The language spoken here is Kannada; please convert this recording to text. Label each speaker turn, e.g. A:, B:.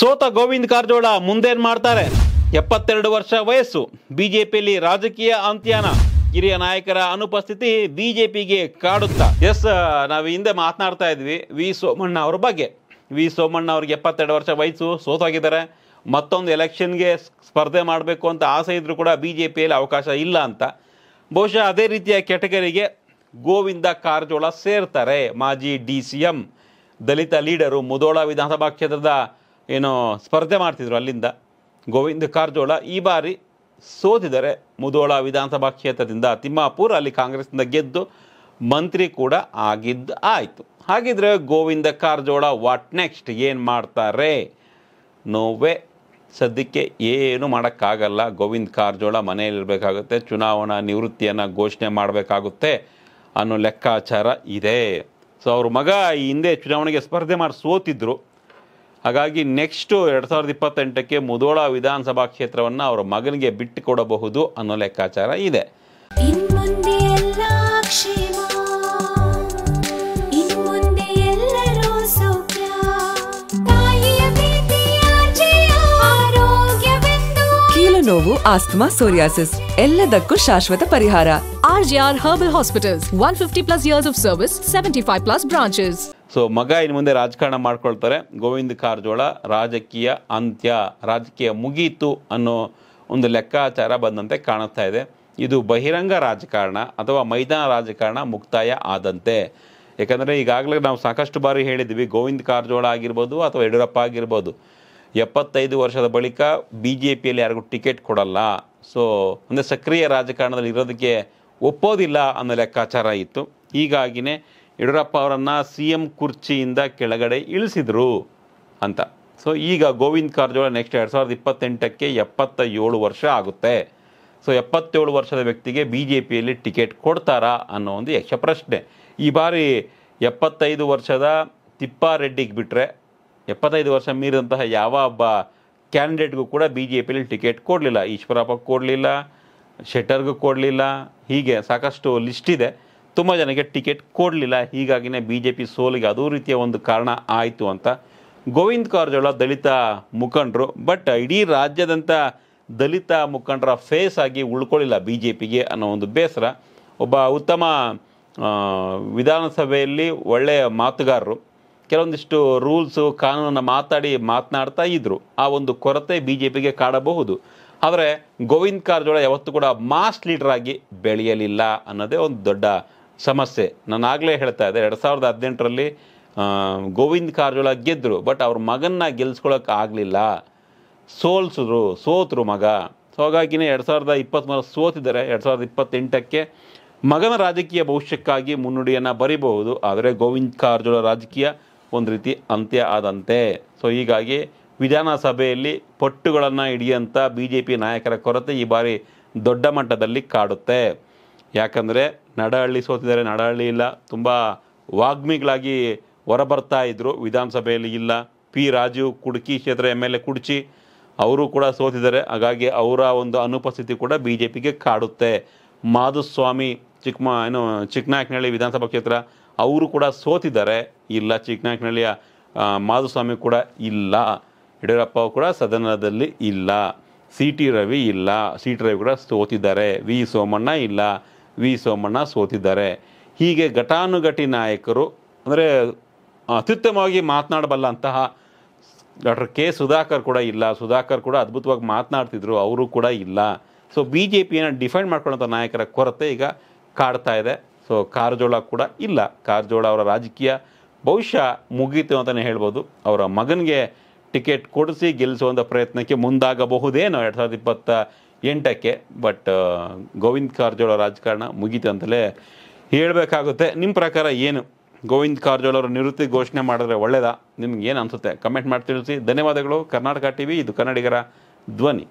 A: ಸೋತ ಗೋವಿಂದ ಕಾರಜೋಳ ಮುಂದೇನ್ ಮಾಡ್ತಾರೆ ಎಪ್ಪತ್ತೆರಡು ವರ್ಷ ವಯಸ್ಸು ಬಿಜೆಪಿಯಲ್ಲಿ ರಾಜಕೀಯ ಅಂತ್ಯಾನ ಹಿರಿಯ ನಾಯಕರ ಅನುಪಸ್ಥಿತಿ ಬಿಜೆಪಿಗೆ ಕಾಡುತ್ತ ಎಸ್ ನಾವು ಹಿಂದೆ ಮಾತನಾಡ್ತಾ ಇದ್ವಿ ವಿ ಸೋಮಣ್ಣ ಅವ್ರ ಬಗ್ಗೆ ವಿ ಸೋಮಣ್ಣ ಅವ್ರಿಗೆ ಎಪ್ಪತ್ತೆರಡು ವರ್ಷ ವಯಸ್ಸು ಸೋತೋಗಿದ್ದಾರೆ ಮತ್ತೊಂದು ಎಲೆಕ್ಷನ್ಗೆ ಸ್ಪರ್ಧೆ ಮಾಡಬೇಕು ಅಂತ ಆಸೆ ಇದ್ದರೂ ಕೂಡ ಬಿ ಜೆ ಪಿಯಲ್ಲಿ ಅವಕಾಶ ಇಲ್ಲ ಅಂತ ಬಹುಶಃ ಅದೇ ರೀತಿಯ ಕೆಟಗರಿಗೆ ಗೋವಿಂದ ಕಾರಜೋಳ ಸೇರ್ತಾರೆ ಮಾಜಿ ಡಿ ಸಿ ಎಂ ದಲಿತ ಲೀಡರು ಮುದೋಳ ವಿಧಾನಸಭಾ ಕ್ಷೇತ್ರದ ಏನೋ ಸ್ಪರ್ಧೆ ಮಾಡ್ತಿದ್ರು ಅಲ್ಲಿಂದ ಗೋವಿಂದ ಕಾರಜೋಳ ಈ ಬಾರಿ ಸೋತಿದರೆ ಮುದೋಳ ವಿಧಾನಸಭಾ ಕ್ಷೇತ್ರದಿಂದ ತಿಮ್ಮಾಪುರ ಅಲ್ಲಿ ಕಾಂಗ್ರೆಸ್ನಿಂದ ಗೆದ್ದು ಮಂತ್ರಿ ಕೂಡ ಆಗಿದ್ದು ಆಯಿತು ಹಾಗಿದ್ರೆ ಗೋವಿಂದ ಕಾರಜೋಳ ವಾಟ್ ನೆಕ್ಸ್ಟ್ ಏನು ಮಾಡ್ತಾರೆ ನೋವೇ ಸದ್ಯಕ್ಕೆ ಏನು ಮಾಡೋಕ್ಕಾಗಲ್ಲ ಗೋವಿಂದ ಕಾರಜೋಳ ಮನೆಯಲ್ಲಿರಬೇಕಾಗುತ್ತೆ ಚುನಾವಣಾ ನಿವೃತ್ತಿಯನ್ನು ಘೋಷಣೆ ಮಾಡಬೇಕಾಗುತ್ತೆ ಅನ್ನೋ ಲೆಕ್ಕಾಚಾರ ಇದೆ ಸೊ ಅವ್ರ ಮಗ ಈ ಹಿಂದೆ ಚುನಾವಣೆಗೆ ಸ್ಪರ್ಧೆ ಮಾಡಿ ಸೋತಿದ್ರು ಹಾಗಾಗಿ ನೆಕ್ಸ್ಟು ಎರಡು ಸಾವಿರದ ಇಪ್ಪತ್ತೆಂಟಕ್ಕೆ ಮುದೋಳ ವಿಧಾನಸಭಾ ಕ್ಷೇತ್ರವನ್ನು ಅವರ ಮಗನಿಗೆ ಬಿಟ್ಟುಕೊಡಬಹುದು ಅನ್ನೋ ಲೆಕ್ಕಾಚಾರ ಇದೆ ನೋವು ಆಸ್ತಮಾ ಸೋರಿಯಾಸಿಸ್ ಎಲ್ಲದಕ್ಕೂ ಶಾಶ್ವತ ಪರಿಹಾರ R G R herbal hospitals one fifty plus years of service seventy five plus branches so ಮಗ ಇನ್ನು ಮುಂದೆ ರಾಜಕಾರಣ ಮಾಡ್ಕೊಳ್ತಾರೆ ಗೋವಿಂದ ಕಾರಜೋಳ ರಾಜಕೀಯ ಅಂತ್ಯ ರಾಜಕೀಯ ಮುಗೀತು ಅನ್ನೋ ಒಂದು ಲೆಕ್ಕಾಚಾರ ಬಂದಂತೆ ಕಾಣುತ್ತಾ ಇದೆ ಇದು ಬಹಿರಂಗ ರಾಜಕಾರಣ ಅಥವಾ ಮೈದಾನ ರಾಜಕಾರಣ ಮುಕ್ತಾಯ ಆದಂತೆ ಯಾಕಂದರೆ ಈಗಾಗಲೇ ನಾವು ಸಾಕಷ್ಟು ಬಾರಿ ಹೇಳಿದ್ವಿ ಗೋವಿಂದ ಕಾರಜೋಳ ಆಗಿರ್ಬೋದು ಅಥವಾ ಯಡಿಯೂರಪ್ಪ ಆಗಿರ್ಬೋದು ಎಪ್ಪತ್ತೈದು ವರ್ಷದ ಬಳಿಕ ಬಿ ಜೆ ಪಿಯಲ್ಲಿ ಯಾರಿಗೂ ಟಿಕೆಟ್ ಕೊಡಲ್ಲ ಸೊ ಅಂದರೆ ಸಕ್ರಿಯ ರಾಜಕಾರಣದಲ್ಲಿ ಇರೋದಕ್ಕೆ ಒಪ್ಪೋದಿಲ್ಲ ಅನ್ನೋ ಲೆಕ್ಕಾಚಾರ ಇತ್ತು ಹೀಗಾಗಿನೇ ಯಡಿಯೂರಪ್ಪ ಅವರನ್ನು ಸಿ ಎಂ ಕುರ್ಚಿಯಿಂದ ಕೆಳಗಡೆ ಇಳಿಸಿದರು ಅಂತ ಸೊ ಈಗ ಗೋವಿಂದ್ ಕಾರಜೋಳ ನೆಕ್ಸ್ಟ್ ಎರಡು ಸಾವಿರದ ಇಪ್ಪತ್ತೆಂಟಕ್ಕೆ ಎಪ್ಪತ್ತ ಏಳು ವರ್ಷ ಆಗುತ್ತೆ ಸೊ ಎಪ್ಪತ್ತೇಳು ವರ್ಷದ ವ್ಯಕ್ತಿಗೆ ಬಿ ಜೆ ಪಿಯಲ್ಲಿ ಟಿಕೆಟ್ ಕೊಡ್ತಾರಾ ಅನ್ನೋ ಒಂದು ಯಕ್ಷ ಪ್ರಶ್ನೆ ಈ ಬಾರಿ ಎಪ್ಪತ್ತೈದು ವರ್ಷದ ತಿಪ್ಪಾರೆಡ್ಡಿಗೆ ಬಿಟ್ಟರೆ ಎಪ್ಪತ್ತೈದು ವರ್ಷ ಮೀರಿದಂತಹ ಯಾವ ಒಬ್ಬ ಕ್ಯಾಂಡಿಡೇಟ್ಗೂ ಕೂಡ ಬಿ ಜೆ ಪಿಯಲ್ಲಿ ಟಿಕೆಟ್ ಕೊಡಲಿಲ್ಲ ಈಶ್ವರಪ್ಪ ಕೊಡಲಿಲ್ಲ ಶೆಟ್ಟರ್ಗೂ ಕೊಡಲಿಲ್ಲ ಹೀಗೆ ಸಾಕಷ್ಟು ಲಿಸ್ಟ್ ಇದೆ ತುಂಬ ಜನಕ್ಕೆ ಟಿಕೆಟ್ ಕೊಡಲಿಲ್ಲ ಹೀಗಾಗಿನೇ ಬಿ ಜೆ ಪಿ ಸೋಲಿಗೆ ಅದೇ ರೀತಿಯ ಒಂದು ಕಾರಣ ಆಯಿತು ಅಂತ ಗೋವಿಂದ ಕಾರಜೋಳ ದಲಿತ ಮುಖಂಡರು ಬಟ್ ಇಡೀ ರಾಜ್ಯದಂಥ ದಲಿತ ಮುಖಂಡರ ಫೇಸ್ ಆಗಿ ಉಳ್ಕೊಳ್ಳಿಲ್ಲ ಬಿ ಜೆ ಪಿಗೆ ಅನ್ನೋ ಒಂದು ಬೇಸರ ಒಬ್ಬ ಉತ್ತಮ ವಿಧಾನಸಭೆಯಲ್ಲಿ ಒಳ್ಳೆಯ ಮಾತುಗಾರರು ಕೆಲವೊಂದಿಷ್ಟು ರೂಲ್ಸು ಕಾನೂನನ್ನು ಮಾತಾಡಿ ಮಾತನಾಡ್ತಾ ಇದ್ದರು ಆ ಒಂದು ಕೊರತೆ ಬಿ ಜೆ ಪಿಗೆ ಕಾಡಬಹುದು ಆದರೆ ಗೋವಿಂದ ಕಾರಜೋಳ ಯಾವತ್ತೂ ಕೂಡ ಮಾಸ್ ಲೀಡರ್ ಆಗಿ ಬೆಳೆಯಲಿಲ್ಲ ಅನ್ನೋದೇ ಒಂದು ದೊಡ್ಡ ಸಮಸ್ಯೆ ನಾನು ಆಗಲೇ ಹೇಳ್ತಾ ಇದ್ದೆ ಎರಡು ಸಾವಿರದ ಹದಿನೆಂಟರಲ್ಲಿ ಗೋವಿಂದ್ ಕಾರಜೋಳ ಗೆದ್ದರು ಬಟ್ ಅವ್ರ ಮಗನ್ನ ಗೆಲ್ಸ್ಕೊಳಕ್ಕೆ ಆಗಲಿಲ್ಲ ಸೋಲ್ಸಿದ್ರು ಸೋತರು ಮಗ ಸೊ ಹಾಗಾಗಿನೇ ಎರಡು ಸಾವಿರದ ಇಪ್ಪತ್ತ್ಮೂರು ಸೋತಿದ್ದಾರೆ ಎರಡು ಸಾವಿರದ ಇಪ್ಪತ್ತೆಂಟಕ್ಕೆ ಮಗನ ರಾಜಕೀಯ ಭವಿಷ್ಯಕ್ಕಾಗಿ ಮುನ್ನುಡಿಯನ್ನು ಬರಿಬಹುದು ಆದರೆ ಗೋವಿಂದ್ ಕಾರಜೋಳ ರಾಜಕೀಯ ಒಂದು ರೀತಿ ಅಂತ್ಯ ಆದಂತೆ ಸೊ ಹೀಗಾಗಿ ವಿಧಾನಸಭೆಯಲ್ಲಿ ಪಟ್ಟುಗಳನ್ನು ಹಿಡಿಯಂಥ ಬಿ ಜೆ ಪಿ ನಾಯಕರ ಕೊರತೆ ಈ ಬಾರಿ ದೊಡ್ಡ ಮಟ್ಟದಲ್ಲಿ ಕಾಡುತ್ತೆ ಯಾಕಂದರೆ ನಡಹಳ್ಳಿ ಸೋತಿದ್ದಾರೆ ನಡಹಳ್ಳಿ ಇಲ್ಲ ತುಂಬ ವಾಗ್ಮಿಗಳಾಗಿ ಹೊರಬರ್ತಾ ಇದ್ದರು ವಿಧಾನಸಭೆಯಲ್ಲಿ ಇಲ್ಲ ಪಿ ರಾಜೀವ್ ಕುಡ್ಕಿ ಕ್ಷೇತ್ರ ಎಮ್ ಎಲ್ ಎ ಕುಡ್ಚಿ ಅವರು ಕೂಡ ಸೋತಿದ್ದಾರೆ ಹಾಗಾಗಿ ಅವರ ಒಂದು ಅನುಪಸ್ಥಿತಿ ಕೂಡ ಬಿ ಜೆ ಪಿಗೆ ಕಾಡುತ್ತೆ ಮಾಧುಸ್ವಾಮಿ ಚಿಕ್ಕಮ ಏನು ಚಿಕ್ಕನಾಯಕನಹಳ್ಳಿ ವಿಧಾನಸಭಾ ಕ್ಷೇತ್ರ ಅವರು ಕೂಡ ಸೋತಿದ್ದಾರೆ ಇಲ್ಲ ಚಿಕ್ಕನಾಯಕನಹಳ್ಳಿಯ ಮಾಧುಸ್ವಾಮಿ ಕೂಡ ಇಲ್ಲ ಯಡಿಯೂರಪ್ಪ ಕೂಡ ಸದನದಲ್ಲಿ ಇಲ್ಲ ಸಿ ಟಿ ರವಿ ಇಲ್ಲ ಸಿ ಟಿ ರವಿ ಕೂಡ ಸೋತಿದ್ದಾರೆ ವಿ ಸೋಮಣ್ಣ ಇಲ್ಲ ವಿ ಸೋಮಣ್ಣ ಸೋತಿದ್ದಾರೆ ಹೀಗೆ ಘಟಾನುಘಟಿ ನಾಯಕರು ಅಂದರೆ ಅತ್ಯುತ್ತಮವಾಗಿ ಮಾತನಾಡಬಲ್ಲ ಅಂತಹ ಡಾಕ್ಟರ್ ಕೆ ಸುಧಾಕರ್ ಕೂಡ ಇಲ್ಲ ಸುಧಾಕರ್ ಕೂಡ ಅದ್ಭುತವಾಗಿ ಮಾತನಾಡ್ತಿದ್ರು ಅವರು ಕೂಡ ಇಲ್ಲ ಸೊ ಬಿ ಜೆ ಪಿಯನ್ನು ಡಿಫೈನ್ ಮಾಡ್ಕೊಳ್ಳೋಂಥ ನಾಯಕರ ಕೊರತೆ ಈಗ ಕಾಡ್ತಾ ಇದೆ ಸೊ ಕಾರಜೋಳ ಕೂಡ ಇಲ್ಲ ಕಾರಜೋಳ ಅವರ ರಾಜಕೀಯ ಬಹುಶಃ ಮುಗೀತು ಅಂತಲೇ ಹೇಳ್ಬೋದು ಅವರ ಮಗನಿಗೆ ಟಿಕೆಟ್ ಕೊಡಿಸಿ ಗೆಲ್ಲಿಸುವಂಥ ಪ್ರಯತ್ನಕ್ಕೆ ಮುಂದಾಗಬಹುದೇನೋ ಎರಡು ಸಾವಿರದ ಇಪ್ಪತ್ತ ಎಂಟಕ್ಕೆ ಬಟ್ uh, ಗೋವಿಂದ ಕಾರಜೋಳ ರಾಜಕಾರಣ ಮುಗೀತು ಅಂತಲೇ ಹೇಳಬೇಕಾಗುತ್ತೆ ನಿಮ್ಮ ಪ್ರಕಾರ ಏನು ಗೋವಿಂದ ಕಾರಜೋಳ ನಿವೃತ್ತಿ ಘೋಷಣೆ ಮಾಡಿದ್ರೆ ಒಳ್ಳೆಯದಾ ನಿಮ್ಗೆ ಏನು ಅನಿಸುತ್ತೆ ಕಮೆಂಟ್ ಮಾಡಿ ತಿಳಿಸಿ ಧನ್ಯವಾದಗಳು ಕರ್ನಾಟಕ ಟಿ ವಿ ಇದು ಕನ್ನಡಿಗರ ಧ್ವನಿ